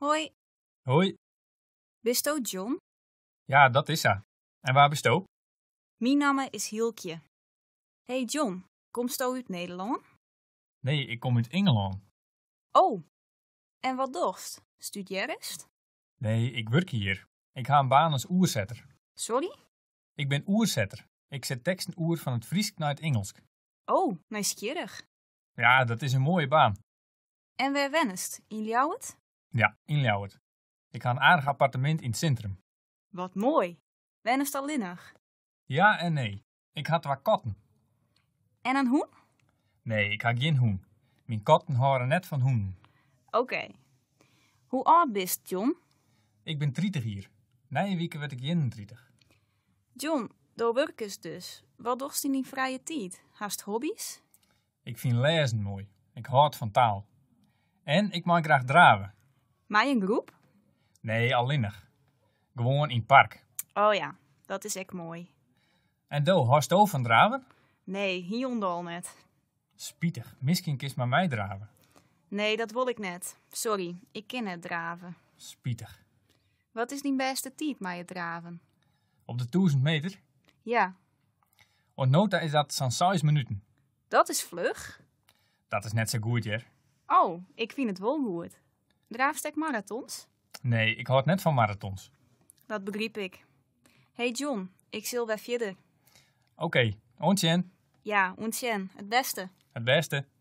Hoi. Hoi. Bistou John? Ja, dat is ze. En waar bistou? Mijn naam is Hielkje. Hey John, komst u uit Nederland? Nee, ik kom uit Engeland. Oh, en wat dorst? Studeerst? Nee, ik werk hier. Ik ga een baan als oerzetter. Sorry? Ik ben oerzetter. Ik zet teksten oer van het Friesk naar het Engels. Oh, nieuwsgierig. Ja, dat is een mooie baan. En waar wenst? In het? Ja, in Ljouwert. Ik ga een aardig appartement in het centrum. Wat mooi. Wennest is linnig? Ja en nee. Ik had wat katten. En een hoen? Nee, ik had geen hoen. Mijn katten horen net van hoen. Oké. Hoe oud bist, John? Ik ben 30 hier. Na een week werd ik 31. John, door is dus. Wat doet in die vrije tijd? Haast hobby's? Ik vind lezen mooi. Ik houd van taal. En ik mag graag draven. Maar in groep? Nee, alleenig. Gewoon in park. Oh ja, dat is echt mooi. En Do, hast over van draven? Nee, hier al net. Spietig, misschien kist maar mij draven. Nee, dat wil ik net. Sorry, ik ken het draven. Spietig. Wat is die beste tijd met het draven? Op de 1000 meter? Ja. nota is dat zo'n 6 minuten. Dat is vlug. Dat is net zo goed, hè? Oh, ik vind het wel goed. Draafstek marathons? Nee, ik hoor net van marathons. Dat begreep ik. Hey John, ik zil bij verder. Oké, okay. Ja, ontjen. Het beste. Het beste.